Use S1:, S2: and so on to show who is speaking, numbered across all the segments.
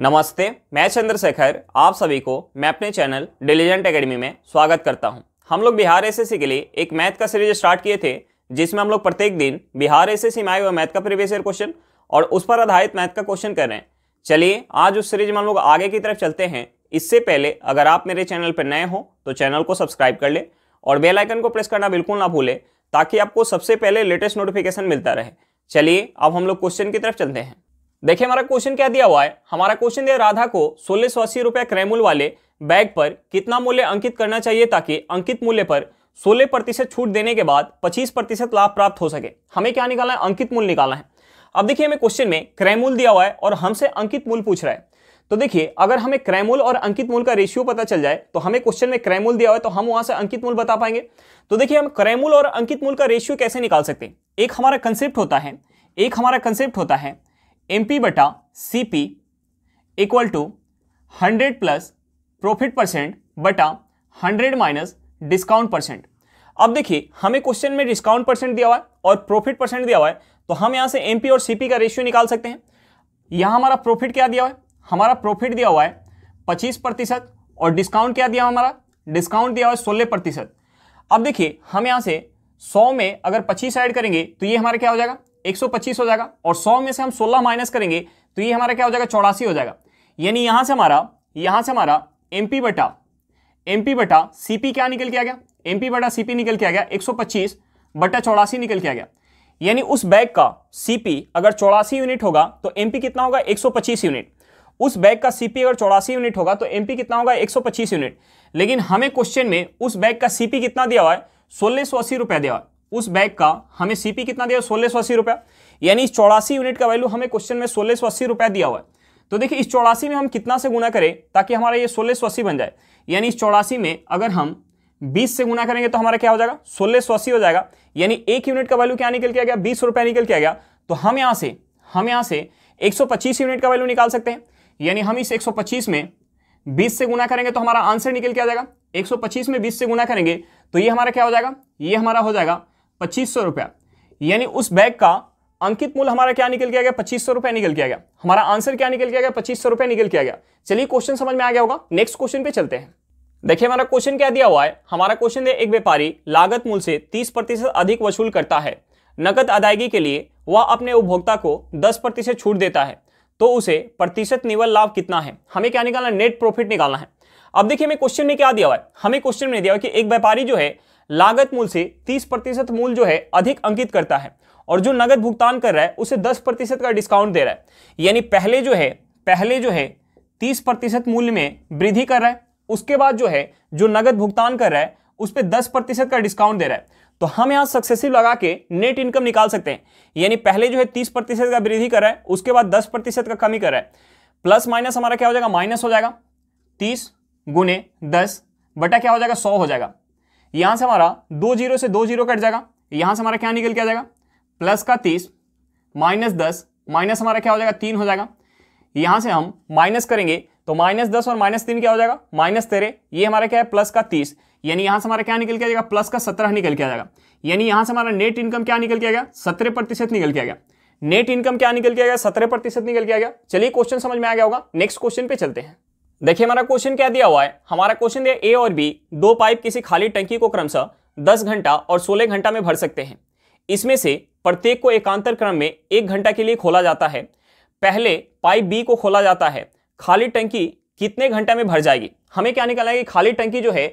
S1: नमस्ते मैं चंद्रशेखर आप सभी को मैं अपने चैनल डिलीजेंट एकेडमी में स्वागत करता हूं हम लोग बिहार एसएससी के लिए एक मैथ का सीरीज स्टार्ट किए थे जिसमें हम लोग प्रत्येक दिन बिहार एसएससी में आए हुए मैथ का प्रीवियस ईयर क्वेश्चन और उस पर आधारित मैथ का क्वेश्चन कर रहे हैं चलिए आज उस सीरीज में हम लोग आगे की तरफ चलते हैं इससे पहले अगर आप मेरे चैनल पर नए हो तो चैनल को सब्सक्राइब कर ले और बेलाइकन को प्रेस करना बिल्कुल ना भूलें ताकि आपको सबसे पहले लेटेस्ट नोटिफिकेशन मिलता रहे चलिए अब हम लोग क्वेश्चन की तरफ चलते हैं देखिए हमारा क्वेश्चन क्या दिया हुआ है हमारा क्वेश्चन दिया राधा को सोलह सौ अस्सी रुपये क्रैमूल वाले बैग पर कितना मूल्य अंकित करना चाहिए ताकि अंकित मूल्य पर सोलह प्रतिशत छूट देने के बाद पच्चीस प्रतिशत लाभ प्राप्त हो सके हमें क्या निकालना है अंकित मूल्य निकालना है अब देखिए हमें क्वेश्चन में क्रैमूल दिया हुआ है और हमसे अंकित मूल्य पूछ रहा है तो देखिए अगर हमें क्रैमूल और अंकित मूल का रेशियो पता चल जाए तो हमें क्वेश्चन में क्रैमूल दिया हुआ है तो हम वहां से अंकित मूल्य बता पाएंगे तो देखिए हम क्रैमूल और अंकित मूल्य का रेशियो कैसे निकाल सकते हैं एक हमारा कंसेप्ट होता है एक हमारा कंसेप्ट होता है एम पी बटा C P equal to hundred plus profit percent बटा हंड्रेड माइनस डिस्काउंट परसेंट अब देखिए हमें क्वेश्चन में डिस्काउंट परसेंट दिया हुआ है और प्रॉफिट परसेंट दिया हुआ है तो हम यहाँ से एम और सी का रेशियो निकाल सकते हैं यहाँ हमारा प्रॉफिट क्या दिया हुआ है हमारा प्रॉफिट दिया हुआ है पच्चीस प्रतिशत और डिस्काउंट क्या दिया हमारा डिस्काउंट दिया हुआ है सोलह प्रतिशत अब देखिए हम यहाँ से सौ में अगर पच्चीस ऐड करेंगे तो ये हमारा क्या हो जाएगा 125 हो जाएगा और 100 में से हम 16 माइनस करेंगे तो ये हमारा क्या हो जाएगा चौरासी हो जाएगा यानी यहाँ से हमारा यहाँ से हमारा एम पी बटा एम पी बटा सी पी क्या निकल के आ गया एम पी बटा सी पी निकल के आ गया 125 बटा चौरासी निकल के आ गया यानी उस बैग का सी पी अगर चौरासी यूनिट होगा तो एम पी कितना होगा पच्चीस यूनिट उस बैग का पी अगर चौरासी यूनिट होगा तो पी कितना होगा पच्चीस यूनिट लेकिन हमें क्वेश्चन में उस बैग का सीपी कितना दिया हुआ है सोलह सौ अस्सी रुपया दिया हुआ है उस बैग का हमें सीपी कितना दिया सोलह सौ अस्सी रुपया यानी इस चौरासी यूनिट का वैल्यू हमें क्वेश्चन में सोलह सौ अस्सी रुपया दिया हुआ है तो देखिए इस चौरासी में हम कितना से गुना करें ताकि हमारा ये सोलह सौ अस्सी बन जाए यानी इस चौरासी में अगर हम बीस से गुना करेंगे तो हमारा क्या हो जाएगा सोलह सौ अस्सी हो जाएगा यानी एक यूनिट का वैल्यू क्या निकल के आ गया बीस रुपया निकल के आ गया तो हम यहाँ से हम यहाँ से पच्चीस यूनिट का वैल्यू निकाल सकते हैं यानी हम इस 125 में बीस से गुना करेंगे तो हमारा आंसर निकल के आ जाएगा 125 में 20 से गुना करेंगे तो ये हमारा क्या हो जाएगा ये हमारा हो जाएगा पच्चीस सौ रुपया यानी उस बैग का अंकित मूल हमारा क्या निकल गया पच्चीस सौ रुपया निकल गया हमारा आंसर क्या निकल गया पच्चीस सौ रुपया निकल गया चलिए क्वेश्चन समझ में आ गया होगा नेक्स्ट क्वेश्चन पे चलते हैं देखिए हमारा क्वेश्चन क्या दिया हुआ है हमारा क्वेश्चन है एक व्यापारी लागत मूल से तीस प्रतिशत अधिक वसूल करता है नकद अदायगी के लिए वह अपने उपभोक्ता को दस प्रतिशत छूट देता है तो उसे प्रतिशत निवल लाभ कितना है हमें क्या निकालना है नेट प्रॉफिट निकालना है अब देखिए हमें क्वेश्चन में क्या दिया हुआ है हमें क्वेश्चन में दिया हुआ कि एक व्यापारी जो है लागत मूल से 30 प्रतिशत मूल जो है अधिक अंकित करता है और जो नगद भुगतान कर रहा है उसे 10 प्रतिशत का डिस्काउंट दे रहा है यानी पहले जो है पहले जो है तीस प्रतिशत मूल्य में वृद्धि कर रहा है उसके बाद जो है जो नगद भुगतान कर रहा है उस पर दस प्रतिशत का डिस्काउंट दे रहा है तो हम यहाँ सक्सेसिव लगा के नेट इनकम निकाल सकते हैं यानी पहले जो है तीस प्रतिशत का वृद्धि कर रहा है उसके बाद दस प्रतिशत का कमी कर रहा है प्लस माइनस हमारा क्या हो जाएगा माइनस हो जाएगा तीस गुने दस बटा क्या हो जाएगा सौ हो जाएगा यहां से हमारा दो जीरो से दो जीरो कट जाएगा यहां से हमारा क्या निकल के आ जाएगा प्लस का तीस माइनस दस माइनस हमारा क्या हो जाएगा तीन हो जाएगा यहां से हम माइनस करेंगे तो माइनस दस और माइनस तीन क्या हो जाएगा माइनस तेरह ये हमारा क्या है प्लस का तीस यानी यहां से हमारा क्या निकल के आ जाएगा प्लस का सत्रह निकल के आ जाएगा यानी यहां से हमारा नेट इनकम क्या निकल के आ गया सत्रह प्रतिशत निकल के आ गया नेट इनकम क्या निकल के आ गया सत्रह प्रतिशत निकल के आ गया चलिए क्वेश्चन समझ में आ गया होगा नेक्स्ट क्वेश्चन पे चलते हैं देखिए हमारा क्वेश्चन क्या दिया हुआ है हमारा क्वेश्चन दिया ए और बी दो पाइप किसी खाली टंकी को क्रमशः दस घंटा और सोलह घंटा में भर सकते हैं इसमें से प्रत्येक को एकांतर क्रम में एक घंटा के लिए खोला जाता है पहले पाइप बी को खोला जाता है खाली टंकी कितने घंटा में भर जाएगी हमें क्या निकालना है कि खाली टंकी जो है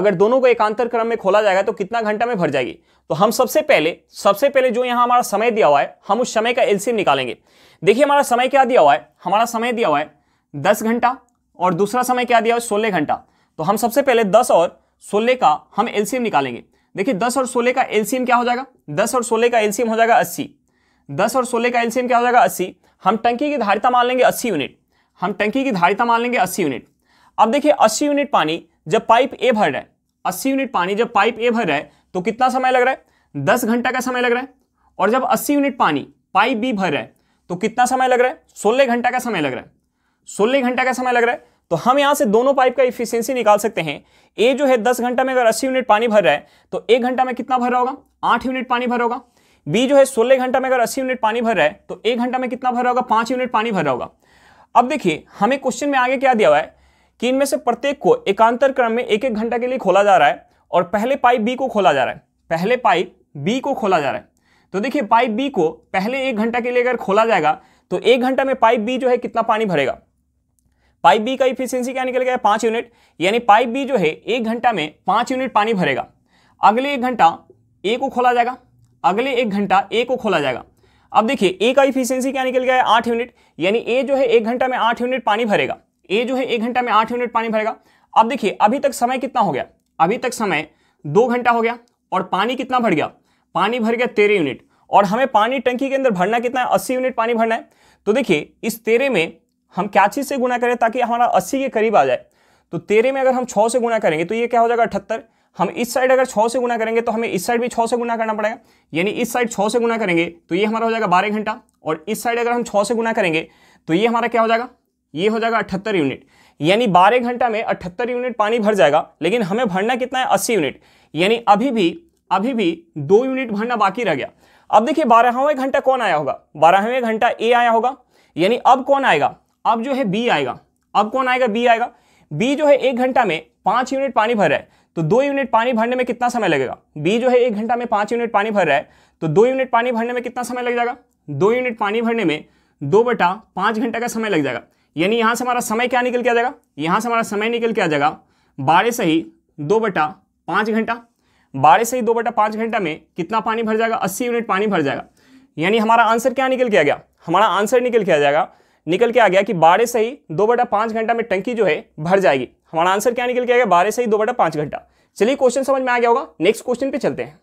S1: अगर दोनों को एकांतर क्रम में खोला जाएगा तो कितना घंटा में भर जाएगी तो हम सबसे पहले सबसे पहले जो यहाँ हमारा समय दिया हुआ है हम उस समय का एलसीएम निकालेंगे देखिए हमारा समय क्या दिया हुआ है हमारा समय दिया हुआ है दस घंटा और दूसरा समय क्या दिया है सोलह घंटा तो हम सबसे पहले दस और सोलह का हम एलसीएम निकालेंगे देखिए दस और सोलह का एलसीएम क्या हो जाएगा दस और सोलह का एलसीएम हो जाएगा अस्सी दस और सोलह का एलसीएम क्या हो जाएगा अस्सी हम टंकी की धारिता मान लेंगे अस्सी यूनिट हम टंकी की धारिता मान लेंगे अस्सी यूनिट अब देखिए अस्सी यूनिट पानी जब पाइप ए भर रहा है अस्सी यूनिट पानी जब पाइप ए भर रहा है तो कितना समय लग रहा है दस घंटा का समय लग रहा है और जब अस्सी यूनिट पानी पाइप बी भर रहा है तो कितना समय लग रहा है सोलह घंटा का समय लग रहा है सोलह घंटा का समय लग रहा है तो हम यहाँ से दोनों पाइप का इफिशियंसी निकाल सकते हैं ए जो है दस घंटा में अगर अस्सी यूनिट पानी भर रहा है तो एक घंटा में कितना भर होगा आठ यूनिट पानी भर होगा बी जो है सोलह घंटा में अगर अस्सी यूनिट पानी भर रहा है तो एक घंटा में कितना भर रहा होगा पाँच यूनिट पानी भर रहा होगा अब देखिए हमें क्वेश्चन में आगे क्या दिया हुआ है कि इनमें से प्रत्येक को एकांतर क्रम में एक एक घंटा के लिए खोला जा रहा है और पहले पाइप बी को खोला जा रहा है पहले पाइप बी को खोला जा रहा है तो देखिए पाइप बी को पहले एक घंटा के लिए अगर खोला जाएगा तो एक घंटा में पाइप बी जो है कितना पानी भरेगा पाइप बी का इफिशियंसी क्या निकल गया पांच यूनिट यानी पाइप बी जो है एक घंटा में पांच यूनिट पानी भरेगा अगले एक घंटा ए को खोला जाएगा अगले एक घंटा ए को खोला जाएगा अब देखिए ए का इफिशियंसी क्या निकल गया है आठ यूनिट यानी ए जो है एक घंटा में आठ यूनिट पानी भरेगा ए जो है एक घंटा में आठ यूनिट पानी भरेगा अब देखिए अभी तक समय कितना हो गया अभी तक समय दो घंटा हो गया और पानी कितना भर गया पानी भर गया तेरह यूनिट और हमें पानी टंकी के अंदर भरना कितना है अस्सी यूनिट पानी भरना है तो देखिए इस तेरह में हम क्या चीज़ से गुना करें ताकि हमारा अस्सी के करीब आ जाए तो तेरह में अगर हम छः से गुना करेंगे तो ये क्या हो जाएगा अठहत्तर हम इस साइड अगर छः से गुना करेंगे तो हमें इस साइड भी छः से गुना करना पड़ेगा यानी इस साइड छः से गुना करेंगे तो ये हमारा हो जाएगा बारह घंटा और इस साइड अगर हम छः से गुना करेंगे तो ये हमारा क्या हो जाएगा ये हो जाएगा अठहत्तर यूनिट यानी बारह घंटा में अठहत्तर यूनिट पानी भर जाएगा लेकिन हमें भरना कितना है अस्सी यूनिट यानी अभी भी अभी भी दो यूनिट भरना बाकी रह गया अब देखिए बारहवें घंटा कौन आया होगा बारहवें घंटा ए आया होगा यानी अब कौन आएगा अब जो है बी आएगा अब कौन आएगा बी आएगा बी जो है एक घंटा में पांच यूनिट पानी भर रहा है तो दो यूनिट पानी भरने में कितना समय लगेगा बी जो है एक घंटा में पांच यूनिट पानी भर रहा है तो दो यूनिट पानी भरने में कितना समय लग जाएगा दो यूनिट पानी भरने में दो बटा पांच घंटे का समय लग जाएगा यानी यहां से हमारा समय क्या निकल के आ जाएगा यहां से हमारा समय निकल के आ जाएगा बारह से ही दो बटा पांच घंटा बारह से ही दो बटा पांच घंटा में कितना पानी भर जाएगा अस्सी यूनिट पानी भर जाएगा यानी हमारा आंसर क्या निकल के आ गया हमारा आंसर निकल के आ जाएगा निकल के आ गया कि बारह से ही दो बटा पाँच घंटा में टंकी जो है भर जाएगी हमारा आंसर क्या निकल के आ गया बारह से ही दो बटा पाँच घंटा चलिए क्वेश्चन समझ में आ गया होगा नेक्स्ट क्वेश्चन पे चलते हैं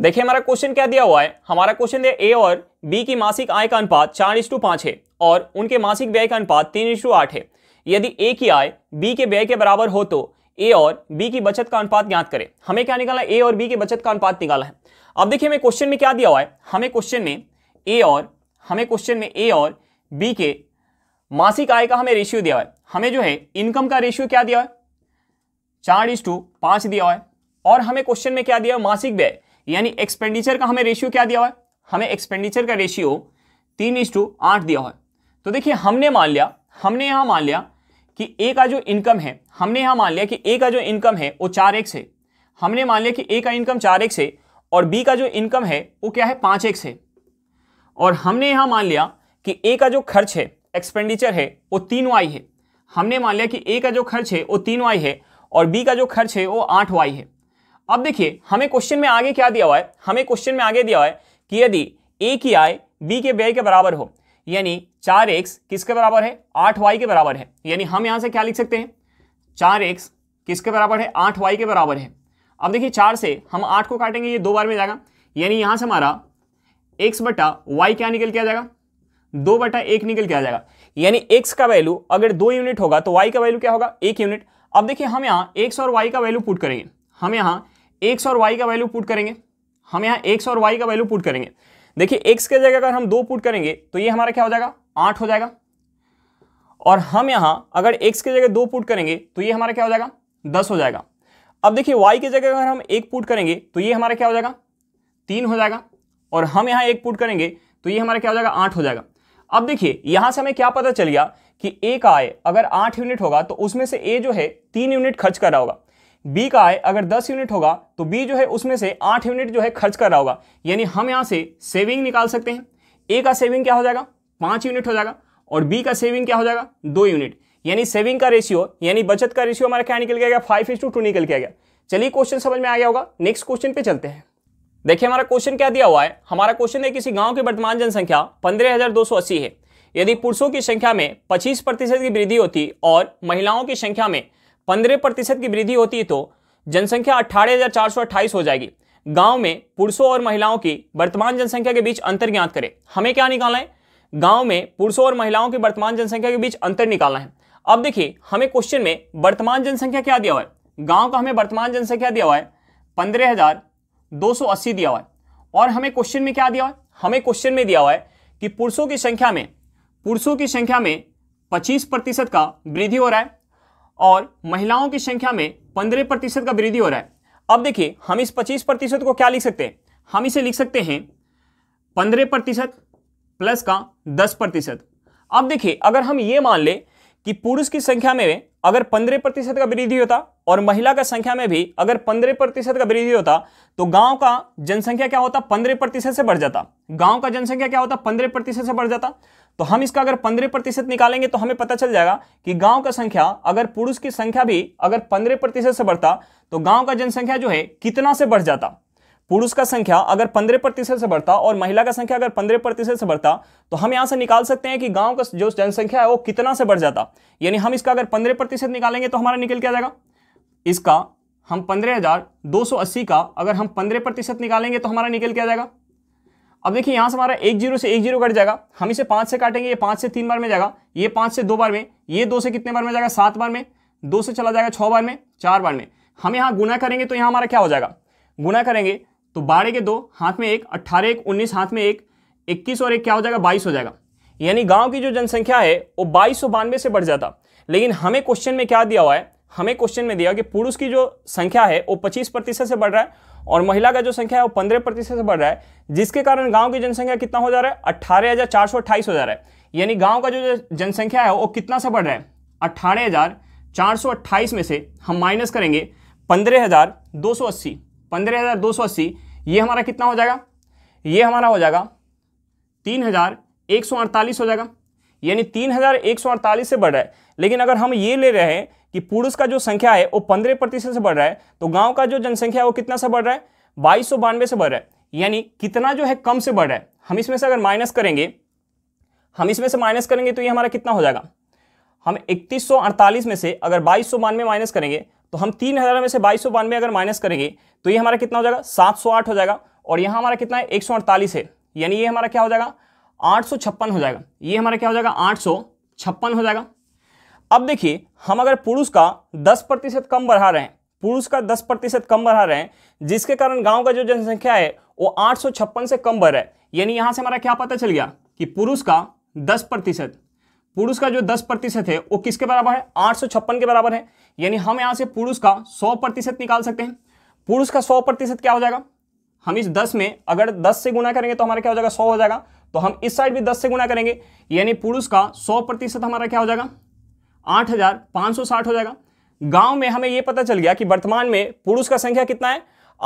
S1: देखिए हमारा क्वेश्चन क्या दिया हुआ है हमारा क्वेश्चन दिया ए और बी की मासिक आय का अनुपात चार इंस टू पाँच है और उनके मासिक व्यय का अनुपात तीन इंस टू आठ है यदि ए की आय बी के व्यय के बराबर हो तो ए और बी की बचत का अनुपात ज्ञात करें हमें क्या निकाला है ए और बी की बचत का अनुपात निकाला है अब देखिए हमें क्वेश्चन में क्या दिया हुआ है हमें क्वेश्चन में ए और हमें क्वेश्चन में ए और बी के मासिक आय का हमें रेशियो दिया हुआ है हमें जो है इनकम का रेशियो क्या दिया हुआ है चार इज टू पांच दिया हुआ है और हमें क्वेश्चन में क्या दिया हुआ मासिक व्यय यानी एक्सपेंडिचर का हमें रेशियो क्या दिया हुआ है हमें एक्सपेंडिचर का रेशियो तीन इज टू आठ दिया हुआ है तो देखिए हमने मान लिया हमने यहां मान लिया कि ए का जो इनकम है हमने यहां मान लिया कि ए का जो इनकम है वो चार एक्स है हमने मान लिया कि ए का इनकम चार एक्स है और बी का जो इनकम है वो क्या है पांच एक्स है और हमने यहां मान लिया कि ए का जो खर्च है एक्सपेंडिचर है वो तीन वाई है हमने मान लिया कि ए का जो खर्च है वो तीन वाई है और बी का जो खर्च है वो आठ वाई है अब देखिए हमें क्वेश्चन में आगे क्या दिया हुआ है हमें क्वेश्चन में आगे दिया हुआ है कि यदि ए की आय बी के व्यय के बराबर हो यानी चार एक्स किसके बराबर है आठ वाई के बराबर है यानी हम यहाँ से क्या लिख सकते हैं चार एक्स किसके बराबर है आठ वाई के बराबर है अब देखिए चार से हम आठ को काटेंगे ये दो बार में जाएगा यानी यहाँ से हमारा एक्स बटा वाई क्या निकल के आ जाएगा दो बटा एक निकल के आ जाएगा यानी एक्स का वैल्यू अगर दो यूनिट होगा तो वाई का वैल्यू क्या होगा एक यूनिट अब देखिए हम यहाँ एक्स और वाई का वैल्यू पुट करेंगे हम यहाँ एक्स और वाई का वैल्यू पुट करेंगे हम यहाँ एक्स और वाई का वैल्यू पुट करेंगे देखिए एक्स के जगह अगर हम दो पुट करेंगे तो ये हमारा क्या हो जाएगा आठ हो जाएगा और हम यहाँ अगर एक्स के जगह दो पुट करेंगे तो ये हमारा क्या हो जाएगा दस हो जाएगा अब देखिए वाई के जगह अगर हम एक पुट करेंगे तो ये हमारा क्या हो जाएगा तीन हो जाएगा और हम यहाँ एक पुट करेंगे तो ये हमारा क्या हो जाएगा आठ हो जाएगा अब देखिए यहां से हमें क्या पता चल गया कि ए का आय अगर आठ यूनिट होगा तो उसमें से ए जो है तीन यूनिट खर्च कर रहा होगा बी का आय अगर दस यूनिट होगा तो बी जो है उसमें से आठ यूनिट जो है खर्च कर रहा होगा यानी हम यहां से सेविंग निकाल सकते हैं ए का सेविंग क्या हो जाएगा पांच यूनिट हो जाएगा और बी का सेविंग क्या हो जाएगा दो यूनिट यानी सेविंग का रेशियो यानी बचत का रेशियो हमारा क्या निकल गया फाइव इंस टू टू निकल गया चलिए क्वेश्चन समझ में आ गया होगा नेक्स्ट क्वेश्चन पे चलते हैं देखिए हमारा क्वेश्चन क्या दिया हुआ है हमारा क्वेश्चन है किसी गांव की वर्तमान जनसंख्या 15,280 है यदि पुरुषों की संख्या में 25 प्रतिशत की वृद्धि होती और महिलाओं की संख्या में 15 प्रतिशत की वृद्धि होती तो जनसंख्या अट्ठारह हो जाएगी गांव में पुरुषों और महिलाओं की वर्तमान जनसंख्या के बीच अंतर ज्ञात करें हमें क्या निकालना है गाँव में पुरुषों और महिलाओं की वर्तमान जनसंख्या के बीच अंतर निकालना है अब देखिए हमें क्वेश्चन में वर्तमान जनसंख्या क्या दिया हुआ है गाँव का हमें वर्तमान जनसंख्या दिया हुआ है पंद्रह हजार 280 दिया हुआ है और हमें क्वेश्चन में क्या दिया हुआ है हमें क्वेश्चन में दिया हुआ है कि पुरुषों की संख्या में पुरुषों की संख्या में 25 प्रतिशत का वृद्धि हो रहा है और महिलाओं की संख्या में 15 प्रतिशत का वृद्धि हो रहा है अब देखिए हम इस 25 प्रतिशत को क्या लिख सकते हैं हम इसे लिख सकते हैं 15 प्रतिशत प्लस का 10 प्रतिशत अब देखिए अगर हम ये मान लें कि पुरुष की संख्या में अगर 15 प्रतिशत का वृद्धि होता और महिला का संख्या में भी अगर पंद्रह प्रतिशत का वृद्धि होता तो गांव का जनसंख्या क्या होता पंद्रह प्रतिशत से बढ़ जाता गांव का जनसंख्या क्या होता पंद्रह प्रतिशत से बढ़ जाता तो हम इसका अगर पंद्रह प्रतिशत निकालेंगे तो हमें पता चल जाएगा कि गांव का संख्या अगर पुरुष की संख्या भी अगर पंद्रह से बढ़ता तो गांव का जनसंख्या जो है कितना से बढ़ जाता पुरुष का संख्या अगर पंद्रह प्रतिशत से बढ़ता और महिला का संख्या अगर पंद्रह प्रतिशत से बढ़ता तो हम यहां से निकाल सकते हैं कि गांव का जो जनसंख्या है वो कितना से बढ़ जाता यानी हम इसका अगर पंद्रह प्रतिशत निकालेंगे तो हमारा निकल क्या जाएगा इसका हम पंद्रह हज़ार दो सौ अस्सी का अगर हम पंद्रह प्रतिशत निकालेंगे तो हमारा निकल क्या जाएगा अब देखिए यहाँ से हमारा एक जीरो से एक जीरो कट जाएगा हम इसे पाँच से काटेंगे ये पाँच से तीन बार में जाएगा ये पाँच से दो बार में ये दो से कितने बार में जाएगा सात बार में दो से चला जाएगा छः बार में चार बार में हम यहाँ गुना करेंगे तो यहाँ हमारा क्या हो जाएगा गुना करेंगे तो बारह के दो हाथ में एक अट्ठारह एक उन्नीस हाथ में एक इक्कीस और एक क्या हो जाएगा बाईस हो जाएगा यानी गांव की जो जनसंख्या है वो बाईस से बढ़ जाता लेकिन हमें क्वेश्चन में क्या दिया हुआ है हमें क्वेश्चन में दिया कि पुरुष की जो संख्या है वो पच्चीस प्रतिशत से बढ़ रहा है और महिला का जो संख्या है वो पंद्रह प्रतिशत से बढ़ रहा है जिसके कारण गांव की जनसंख्या कितना हो जा रहा है अट्ठारह हजार चार सौ अट्ठाईस हो जा रहा है यानी गांव का जो जनसंख्या है वो कितना से बढ़ रहा है अट्ठारह हजार चार सौ अट्ठाईस में से हम माइनस करेंगे पंद्रह हजार दो सौ अस्सी पंद्रह हजार दो सौ अस्सी ये हमारा कितना हो जाएगा ये हमारा हो जाएगा तीन हजार एक सौ अड़तालीस हो जाएगा यानी तीन हजार एक सौ अड़तालीस से बढ़ रहा है लेकिन अगर हम ये ले रहे हैं कि पुरुष का जो संख्या है वो पंद्रह प्रतिशत से बढ़ रहा है तो गाँव का जो जनसंख्या है वो कितना से बढ़ रहा है बाईस से बढ़ रहा है यानी कितना जो है कम से बढ़ रहा है हम इसमें से अगर माइनस करेंगे हम इसमें से माइनस करेंगे तो ये हमारा कितना हो जाएगा हम अड़तालीस में से अगर बाईस सौ बानवे माइनस करेंगे तो हम तीन हज़ार में से बाईस सौ बानवे अगर माइनस करेंगे तो ये हमारा कितना हो जाएगा आठ हो जाएगा और यहाँ हमारा कितना है एक सौ अड़तालीस है यानी ये हमारा क्या हो जाएगा आठ सौ छप्पन हो जाएगा ये हमारा क्या हो जाएगा आठ सौ छप्पन हो जाएगा अब देखिए हम अगर पुरुष का दस प्रतिशत कम बढ़ा रहे हैं पुरुष का दस प्रतिशत कम बढ़ा रहे हैं जिसके कारण गांव का जो जनसंख्या है वो आठ से कम बढ़ रहा है यानी यहां से हमारा क्या पता चल गया कि पुरुष का दस प्रतिशत पुरुष का जो दस प्रतिशत है वो किसके बराबर है आठ के बराबर है यानी हम यहाँ से पुरुष का सौ प्रतिशत निकाल सकते हैं पुरुष का सौ प्रतिशत क्या हो जाएगा हम इस दस में अगर दस से गुना करेंगे तो हमारा क्या हो जाएगा सौ हो जाएगा तो हम इस साइड भी दस से गुना करेंगे यानी पुरुष का सौ प्रतिशत हमारा क्या हो जाएगा आठ हजार पाँच सौ साठ हो जाएगा गांव में हमें यह पता चल गया कि वर्तमान में पुरुष का संख्या कितना है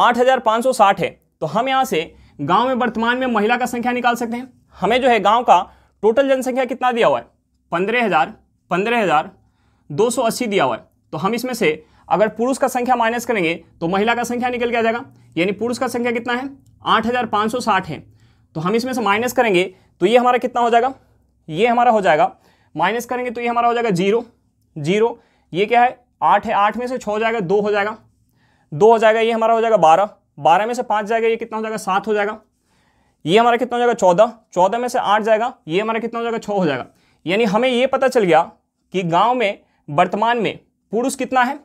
S1: आठ हजार पाँच सौ साठ है तो हम यहाँ से गांव में वर्तमान में महिला का संख्या निकाल सकते हैं हमें जो है गांव का टोटल जनसंख्या कितना दिया हुआ है पंद्रह हजार पंद्रह हजार दो सौ अस्सी दिया हुआ है तो हम इसमें से अगर पुरुष का संख्या माइनस करेंगे तो महिला का संख्या निकल के आ जाएगा यानी पुरुष का संख्या कितना है आठ हजार पाँच सौ साठ है तो हम इसमें से माइनस करेंगे तो ये हमारा कितना हो जाएगा ये हमारा हो जाएगा माइनस करेंगे तो ये हमारा हो जाएगा जीरो जीरो ये क्या है आठ है आठ में से छः हो जाएगा दो हो जाएगा दो हो जाएगा ये हमारा हो जाएगा बारह बारह में से पाँच जाएगा ये कितना हो जाएगा सात हो जाएगा ये हमारा कितना हो जाएगा चौदह चौदह में से आठ जाएगा ये हमारा कितना हो जाएगा छः हो जाएगा यानी हमें ये पता चल गया कि गाँव में वर्तमान में पुरुष कितना है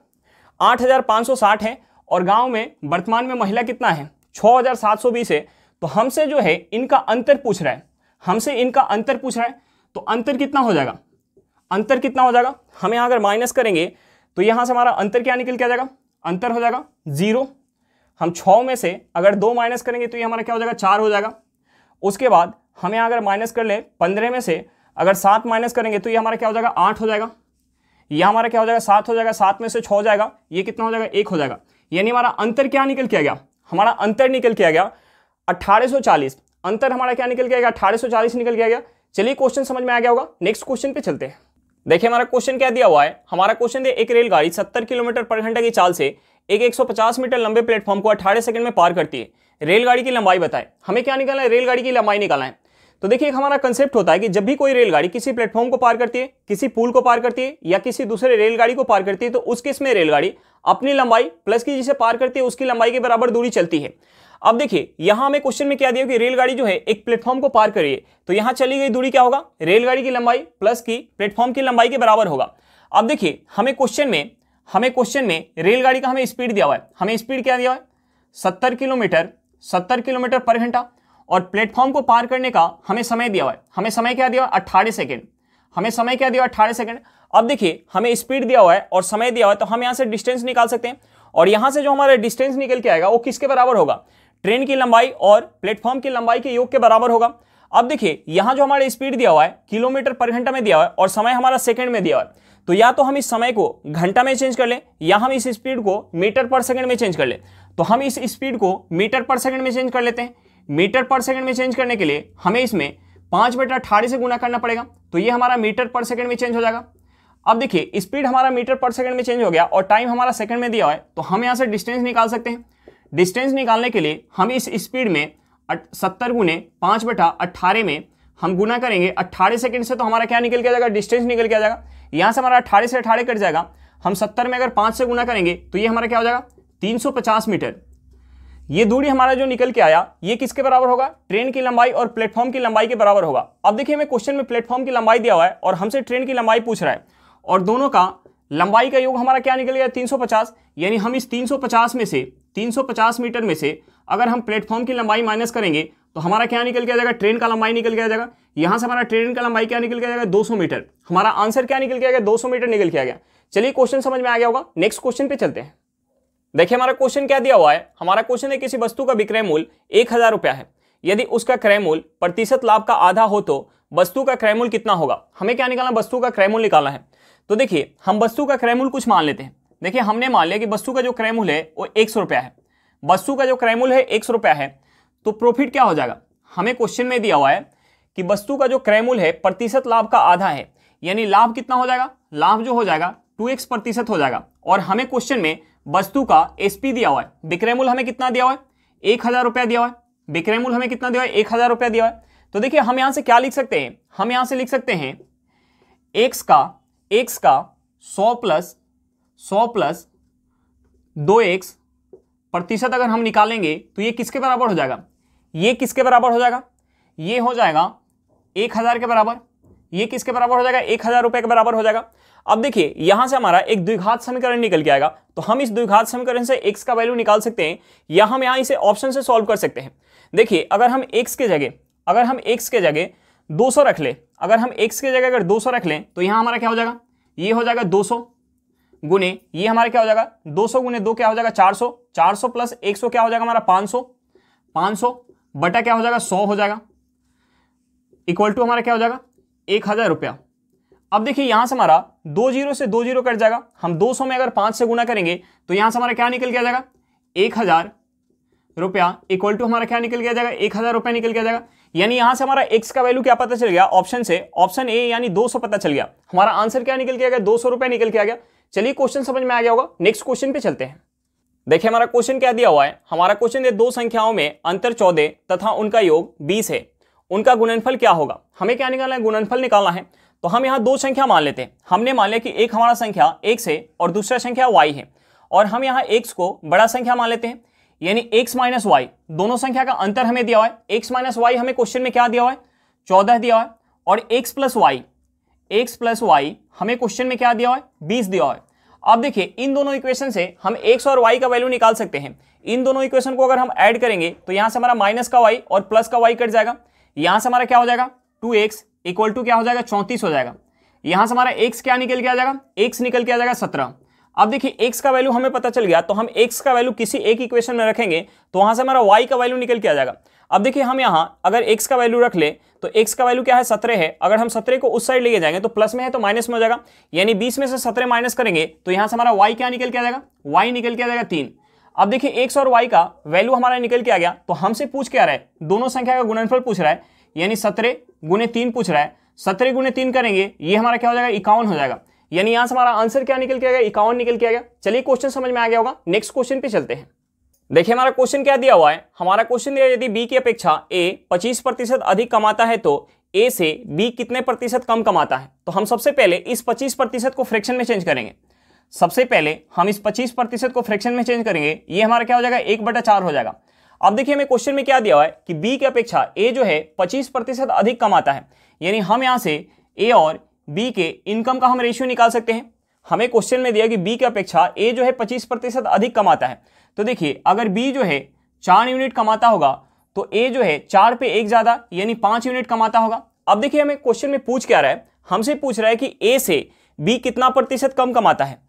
S1: आठ हज़ार पाँच सौ साठ है और गांव में वर्तमान में महिला कितना है छः हज़ार सात सौ बीस है तो हमसे जो है इनका अंतर पूछ रहा है हमसे इनका अंतर पूछ रहा है तो अंतर कितना हो जाएगा अंतर कितना हो जाएगा हम यहाँ अगर माइनस करेंगे तो यहाँ से हमारा अंतर क्या निकल के आ जाएगा अंतर हो जाएगा जीरो हम छ में से अगर दो माइनस करेंगे तो ये हमारा क्या हो जाएगा चार हो जाएगा उसके बाद हम यहाँ अगर माइनस कर ले पंद्रह में से अगर सात माइनस करेंगे तो ये हमारा क्या हो जाएगा आठ हो जाएगा ये हमारा क्या हो जाएगा सात हो जाएगा सात में से छः हो जाएगा ये कितना हो जाएगा एक हो जाएगा यानी हमारा अंतर क्या निकल किया गया हमारा अंतर निकल किया गया अट्ठारह अंतर हमारा क्या निकल किया गया अट्ठारह निकल किया गया चलिए क्वेश्चन समझ में आ गया होगा नेक्स्ट क्वेश्चन पे चलते हैं देखिए हमारा क्वेश्चन क्या दिया हुआ है हमारा क्वेश्चन दिया एक रेलगाड़ी सत्तर किलोमीटर पर घंटे की चाल से एक 150 मीटर लंबे प्लेटफॉर्म को 18 सेकंड में पार करती है रेलगाड़ी की लंबाई बताएं हमें क्या निकालना है रेलगाड़ी की लंबाई निकालना है तो देखिए हमारा कंसेप्ट होता है कि जब भी कोई रेलगाड़ी किसी प्लेटफॉर्म को पार करती है किसी पुल को पार करती है या किसी दूसरे रेलगाड़ी को पार करती है तो उस केस में रेलगाड़ी अपनी लंबाई प्लस की जिसे पार करती है उसकी लंबाई के बराबर दूरी चलती है अब देखिए यहां हमें क्वेश्चन में क्या दिया कि रेलगाड़ी जो है एक प्लेटफॉर्म को पार करिए तो यहां चली गई दूरी क्या होगा रेलगाड़ी की लंबाई प्लस की प्लेटफॉर्म की लंबाई के बराबर होगा अब देखिए हमें क्वेश्चन में हमें क्वेश्चन में रेलगाड़ी का हमें स्पीड दिया हुआ है हमें स्पीड क्या दिया हुआ है सत्तर किलोमीटर सत्तर किलोमीटर पर घंटा और प्लेटफॉर्म को पार करने का हमें समय दिया हुआ है हमें समय क्या दिया हुआ है अट्ठारह सेकेंड हमें समय क्या दिया अट्ठारह सेकेंड अब देखिए हमें स्पीड दिया हुआ है और समय दिया हुआ है तो हम यहाँ से डिस्टेंस निकाल सकते हैं और यहाँ से जो हमारा डिस्टेंस निकल के आएगा वो किसके बराबर होगा ट्रेन की लंबाई और प्लेटफॉर्म की लंबाई के योग के बराबर होगा अब देखिए यहां जो हमारा स्पीड दिया हुआ है किलोमीटर पर घंटा में दिया हुआ है और समय हमारा सेकंड में दिया हुआ है तो या तो हम इस समय को घंटा में चेंज कर लें या हम इस स्पीड को मीटर पर सेकंड में चेंज कर लें तो हम इस स्पीड को मीटर पर सेकंड में चेंज कर लेते हैं मीटर पर सेकंड में चेंज करने के लिए हमें इसमें पाँच मीटर अठारह से गुना करना पड़ेगा तो ये हमारा मीटर पर सेकंड में चेंज हो जाएगा अब देखिए स्पीड हमारा मीटर पर सेकंड में चेंज हो गया और टाइम हमारा सेकंड में दिया हुआ है तो हम यहाँ से डिस्टेंस निकाल सकते हैं डिस्टेंस निकालने के लिए हम इस स्पीड में सत्तर गुने पाँच बटा अट्ठारह में हम गुना करेंगे अट्ठारह सेकेंड से तो हमारा क्या निकल के आ जाएगा डिस्टेंस निकल के आ जाएगा यहाँ से हमारा अट्ठारह से अठारह कट जाएगा हम सत्तर में अगर पाँच से गुना करेंगे तो ये हमारा क्या हो जाएगा तीन सौ पचास मीटर ये दूरी हमारा जो निकल के आया ये किसके बराबर होगा ट्रेन की लंबाई और प्लेटफॉर्म की लंबाई के बराबर होगा अब देखिए हमें क्वेश्चन में प्लेटफॉर्म की लंबाई दिया हुआ है और हमसे ट्रेन की लंबाई पूछ रहा है और दोनों का लंबाई का योग हमारा क्या निकल गया 350 यानी हम इस 350 में से 350 मीटर में से अगर हम प्लेटफॉर्म की लंबाई माइनस करेंगे तो हमारा क्या निकल के आ जाएगा ट्रेन का लंबाई निकल के आ जाएगा यहाँ से हमारा ट्रेन का लंबाई क्या निकल के आ जाएगा 200 मीटर हमारा आंसर क्या निकल के आ गया 200 मीटर निकल के आ गया चलिए क्वेश्चन समझ में आ गया होगा नेक्स्ट क्वेश्चन पे चलते हैं देखिए हमारा क्वेश्चन क्या दिया हुआ है हमारा क्वेश्चन है किसी वस्तु का विक्रय मूल्य एक हजार रुपया है यदि उसका क्रय मूल्य प्रतिशत लाभ का आधा हो तो वस्तु का क्रय मूल्य कितना होगा हमें क्या निकालना वस्तु का क्रय मूल्य निकालना है तो देखिए हम वस्तु का क्रय मूल्य कुछ मान लेते हैं देखिए हमने मान लिया कि वस्तु का जो क्रयमूल है वो एक सौ रुपया है वस्तु का जो क्रयमूल है एक सौ रुपया है तो प्रॉफिट क्या हो जाएगा हमें क्वेश्चन में दिया हुआ है कि वस्तु का जो क्रयमूल है प्रतिशत लाभ का आधा है यानी लाभ कितना हो जाएगा लाभ जो हो जाएगा टू एक्स प्रतिशत हो जाएगा और हमें क्वेश्चन में वस्तु का एसपी दिया हुआ है विक्रय मूल्य हमें कितना दिया हुआ है एक हजार रुपया दिया हुआ है विक्रय मूल्य हमें कितना दिया हुआ है एक हजार रुपया दिया हुआ है तो देखिए हम यहां से क्या लिख सकते हैं हम यहां से लिख सकते हैं एक्स का एक्स का सौ प्लस सौ प्लस दो एक्स प्रतिशत अगर हम निकालेंगे तो ये किसके बराबर हो जाएगा ये किसके बराबर हो जाएगा ये हो जाएगा एक हज़ार के बराबर ये किसके बराबर हो जाएगा एक हज़ार रुपये के बराबर हो जाएगा अब देखिए यहाँ से हमारा एक द्विघात समीकरण निकल के आएगा तो हम इस द्विघात समीकरण से एक्स का वैल्यू निकाल सकते हैं या हम यहाँ इसे ऑप्शन से सॉल्व कर सकते हैं देखिए अगर हम एक्स के जगह अगर हम एक्स के जगह सौ रख लें अगर हम एक्स के जगह अगर सौ रख लें तो यहाँ हमारा क्या हो जाएगा ये हो जाएगा सौ गुने ये हमारा क्या हो जाएगा 200 सौ गुने दो क्या हो जाएगा 400 सौ प्लस 100 क्या हो जाएगा हमारा 500 500 बटा क्या हो जाएगा 100 हो जाएगा इक्वल टू हमारा क्या हो जाएगा एक हज़ार रुपया अब देखिए यहां से हमारा दो जीरो से दो जीरो कट जाएगा हम 200 में अगर पांच से गुना करेंगे तो यहां से हमारा क्या निकल गया जाएगा एक हज़ार रुपया इक्वल टू हमारा क्या निकल गया जाएगा एक हज़ार रुपया निकल गया जाएगा यानी यहां से हमारा एक्स का वैल्यू क्या पता चल गया ऑप्शन से ऑप्शन ए यानी 200 पता चल गया हमारा आंसर क्या निकल के आ गया दो सौ रुपया निकल के आ गया चलिए क्वेश्चन समझ में आ गया होगा नेक्स्ट क्वेश्चन पे चलते हैं देखिए हमारा क्वेश्चन क्या दिया हुआ है हमारा क्वेश्चन है दो संख्याओं में अंतर चौदह तथा उनका योग बीस है उनका गुणनफल क्या होगा हमें क्या निकालना है गुणनफल निकालना है तो हम यहाँ दो संख्या मान लेते हैं हमने मान लिया कि एक हमारा संख्या एक है और दूसरा संख्या वाई है और हम यहाँ एक्स को बड़ा संख्या मान लेते हैं यानी एक्स माइनस वाई दोनों संख्या का अंतर हमें दिया हुआ है एक्स माइनस वाई हमें क्वेश्चन में क्या दिया हुआ है चौदह दिया हुआ है और x plus y x plus y हमें क्वेश्चन में क्या दिया हुआ है बीस दिया हुआ है अब देखिए इन दोनों इक्वेशन से हम एक्स और वाई का वैल्यू निकाल सकते हैं इन दोनों इक्वेशन को अगर हम ऐड करेंगे तो यहाँ से हमारा माइनस का वाई और प्लस का वाई कट जाएगा यहाँ से हमारा क्या हो जाएगा टू एक्स इक्वल टू क्या हो जाएगा चौंतीस हो जाएगा यहाँ से हमारा एक्स क्या निकल के आ जाएगा एक्स निकल के आ जाएगा सत्रह अब देखिए एक्स का वैल्यू हमें पता चल गया तो हम एक्स का वैल्यू किसी एक इक्वेशन में रखेंगे तो वहाँ से हमारा वाई का वैल्यू निकल के आ जाएगा अब देखिए हम यहाँ अगर एक्स का वैल्यू रख ले तो एक्स का वैल्यू क्या है सत्रह है अगर हम सत्रह को उस साइड लेके जाएंगे तो प्लस में है तो माइनस में हो जाएगा यानी बीस में से सत्रह माइनस करेंगे तो यहां से हमारा वाई क्या निकल के आ जाएगा वाई निकल के आ जाएगा तीन अब देखिए एक्स और वाई का वैल्यू हमारा निकल के आ गया तो हमसे पूछ क्या रहा है दोनों संख्या का गुणनफल पूछ रहा है यानी सत्रह गुने तीन पूछ रहा है सत्रह गुने तीन करेंगे ये हमारा क्या हो जाएगा इक्यावन हो जाएगा यानी यहाँ से हमारा आंसर क्या निकल के आ गया इक्यावन निकल के आ गया चलिए क्वेश्चन समझ में आ गया होगा नेक्स्ट क्वेश्चन पे चलते हैं देखिए हमारा क्वेश्चन क्या दिया हुआ है हमारा क्वेश्चन दिया यदि बी की अपेक्षा ए 25 प्रतिशत अधिक कमाता है तो ए से बी कितने प्रतिशत कम कमाता है तो हम सबसे पहले इस 25 प्रतिशत को फ्रैक्शन में चेंज करेंगे सबसे पहले हम इस 25 प्रतिशत को फ्रैक्शन में चेंज करेंगे ये हमारा क्या हो जाएगा एक बटा चार हो जाएगा अब देखिए हमें क्वेश्चन में क्या दिया हुआ है कि बी की अपेक्षा ए जो है पच्चीस प्रतिशत अधिक कमाता है यानी हम यहाँ से ए और बी के इनकम का हम रेशियो निकाल सकते हैं हमें क्वेश्चन में दिया कि बी की अपेक्षा ए जो है पच्चीस प्रतिशत अधिक कमाता है तो देखिए अगर बी जो है चार यूनिट कमाता होगा तो ए जो है चार पे एक ज़्यादा यानी पांच यूनिट कमाता होगा अब देखिए हमें क्वेश्चन में पूछ क्या रहा है हमसे पूछ रहा है कि ए से बी कितना प्रतिशत कम कमाता है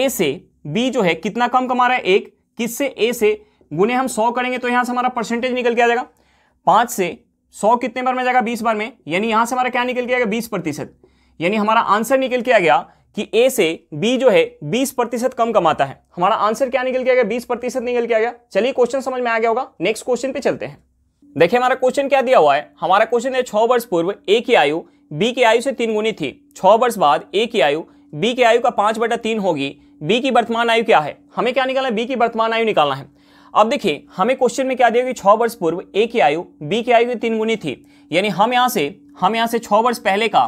S1: ए से बी जो है कितना कम कमा रहा है एक किससे ए से गुने हम सौ करेंगे तो यहां से हमारा परसेंटेज निकल के आ जाएगा पांच से सौ कितने बार में जाएगा बीस बार में यानी यहां से हमारा क्या निकल के आएगा बीस प्रतिशत यानी हमारा आंसर निकल के आ गया कि ए से बी जो है 20 प्रतिशत कम कमाता है हमारा आंसर क्या निकल के आ गया 20 प्रतिशत निकल के आ गया चलिए क्वेश्चन समझ में आ गया होगा नेक्स्ट क्वेश्चन पे चलते हैं देखिए हमारा क्वेश्चन क्या दिया हुआ है हमारा क्वेश्चन है छह वर्ष पूर्व ए की आयु बी की आयु से तीन गुनी थी छह वर्ष बाद ए की आयु बी की आयु का पांच बटा तीन होगी बी की वर्तमान आयु क्या है हमें क्या निकालना है बी की वर्तमान आयु निकालना है अब देखिए हमें क्वेश्चन में क्या दिया कि छह वर्ष पूर्व ए की आयु बी की आयु की तीन गुनी थी यानी हम यहां से हम यहां से छह वर्ष पहले का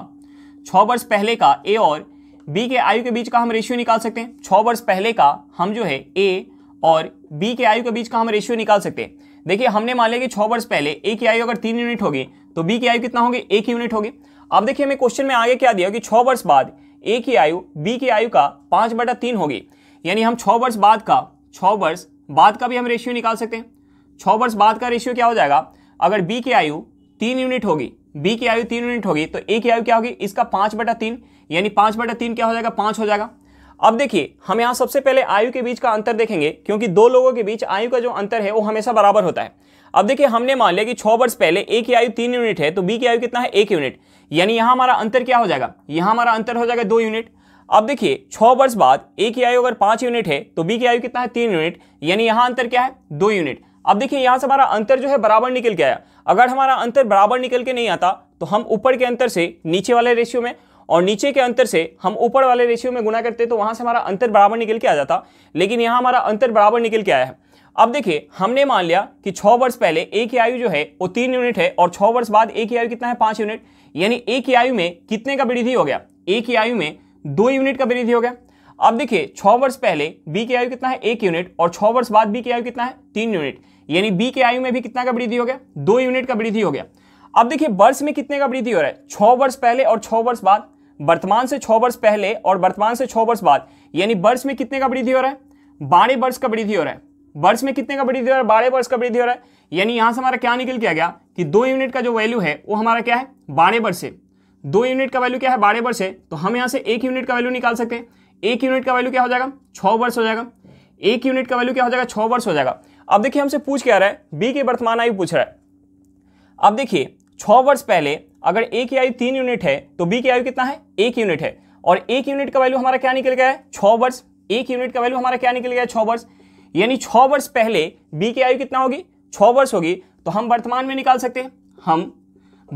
S1: छह वर्ष पहले का ए और बी के आयु के बीच का हम रेशियो निकाल सकते हैं छह वर्ष पहले का हम जो है ए और बी के आयु के बीच का हम रेशियो निकाल सकते हैं देखिए हमने मान लिया कि छह वर्ष पहले ए की आयु अगर तीन यूनिट होगी तो बी की आयु कितना होगी एक यूनिट होगी अब देखिए हमें क्वेश्चन में आगे क्या दिया कि छह वर्ष बाद ए की आयु बी की आयु का पांच बटा तीन होगी यानी हम छ वर्ष बाद का छ वर्ष बाद का भी हम रेशियो निकाल सकते हैं छ वर्ष बाद का रेशियो क्या हो जाएगा अगर बी की आयु तीन यूनिट होगी बी की आयु तीन यूनिट होगी तो ए की आयु क्या होगी इसका पांच बटा तीन यानी पांच बटा तीन क्या हो जाएगा पांच हो जाएगा अब देखिए हम यहां सबसे पहले आयु के बीच का अंतर देखेंगे क्योंकि दो लोगों के बीच आयु का जो अंतर है वो हमेशा बराबर होता है अब देखिए हमने मान लिया कि छह वर्ष पहले ए की आयु तीन यूनिट है तो बी की आयु कितना है एक यूनिट यानी यहां हमारा अंतर क्या हो जाएगा यहां हमारा अंतर हो जाएगा दो यूनिट अब देखिए छह वर्ष बाद ए की आयु अगर पांच यूनिट है तो बी की आयु कितना है तीन यूनिट यानी यहां अंतर क्या है दो यूनिट अब देखिए यहां से हमारा अंतर जो है बराबर निकल के आया अगर हमारा अंतर बराबर निकल के नहीं आता तो हम ऊपर के अंतर से नीचे वाले रेशियो में और नीचे के अंतर से हम ऊपर वाले रेशियो में गुना करते तो वहां से हमारा अंतर बराबर निकल के आ जाता लेकिन यहां हमारा अंतर बराबर निकल के आया है अब देखिए हमने मान लिया कि छह वर्ष पहले ए की आयु जो है वो तीन यूनिट है और छह वर्ष बाद ए की आयु कितना है पांच यूनिट यानी ए की आयु में कितने का वृद्धि हो गया ए की आयु में दो यूनिट का वृद्धि हो गया अब देखिए छह वर्ष पहले बी की आयु कितना है एक यूनिट और छह वर्ष बाद बी की आयु कितना है तीन यूनिट यानी बी की आयु में भी कितना का वृद्धि हो गया दो यूनिट का वृद्धि हो गया अब देखिए वर्ष में कितने का वृद्धि हो रहा है छह वर्ष पहले और छह वर्ष बाद वर्तमान से छह वर्ष पहले और वर्तमान से छह वर्ष बाद यानी वर्ष में कितने का वृद्धि हो रहा है बारह वर्ष का वृद्धि हो रहा है वर्ष में कितने का वृद्धि हो रहा है बारह वर्ष का वृद्धि हो रहा है यानी यहां से हमारा क्या निकल किया गया कि दो यूनिट का जो वैल्यू है वो हमारा क्या है बारह वर्ष से दो यूनिट का वैल्यू क्या है बारह वर्ष है तो हम यहाँ से एक यूनिट का वैल्यू निकाल सकते हैं एक यूनिट का वैल्यू क्या हो जाएगा छह वर्ष हो जाएगा एक यूनिट का वैल्यू क्या हो जाएगा छह वर्ष हो जाएगा अब देखिए हमसे पूछ क्या रहा है बी के वर्तमान आयु पूछ रहा है अब देखिए छः वर्ष पहले अगर ए की आयु तीन यूनिट है तो बी की आयु कितना है एक यूनिट है और एक यूनिट का वैल्यू हमारा क्या निकल गया है छ वर्ष एक यूनिट का वैल्यू हमारा क्या निकल गया है छ वर्ष यानी छ वर्ष पहले बी की आयु कितना होगी छ वर्ष होगी तो हम वर्तमान में निकाल सकते हैं हम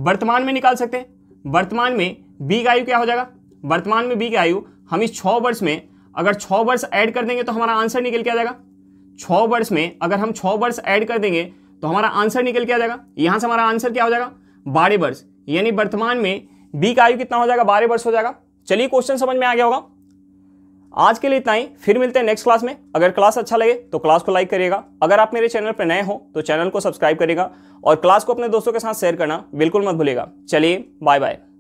S1: वर्तमान में निकाल सकते हैं वर्तमान में बी की आयु क्या हो जाएगा वर्तमान में बी की आयु हम इस छ वर्ष में अगर छ वर्ष ऐड कर देंगे तो हमारा आंसर निकल के आ जाएगा छः वर्ष में अगर हम छ वर्ष ऐड कर देंगे तो हमारा आंसर निकल के आ जाएगा यहां से हमारा आंसर क्या हो जाएगा बारह वर्ष यानी वर्तमान में बी का आयु कितना हो जाएगा बारह वर्ष हो जाएगा चलिए क्वेश्चन समझ में आ गया होगा आज के लिए इतना ही फिर मिलते हैं नेक्स्ट क्लास में अगर क्लास अच्छा लगे तो क्लास को लाइक करिएगा अगर आप मेरे चैनल पर नए हो तो चैनल को सब्सक्राइब करिएगा और क्लास को अपने दोस्तों के साथ शेयर करना बिल्कुल मत भूलिएगा चलिए बाय बाय